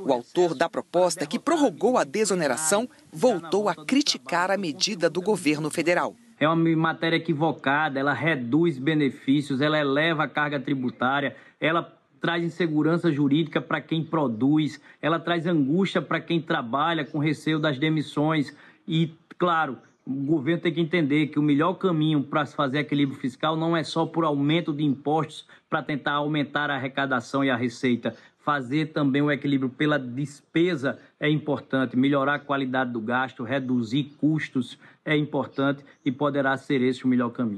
O autor da proposta, que prorrogou a desoneração, voltou a criticar a medida do governo federal. É uma matéria equivocada, ela reduz benefícios, ela eleva a carga tributária, ela traz insegurança jurídica para quem produz, ela traz angústia para quem trabalha com receio das demissões. E, claro, o governo tem que entender que o melhor caminho para se fazer equilíbrio fiscal não é só por aumento de impostos para tentar aumentar a arrecadação e a receita, fazer também o equilíbrio pela despesa é importante, melhorar a qualidade do gasto, reduzir custos é importante e poderá ser esse o melhor caminho.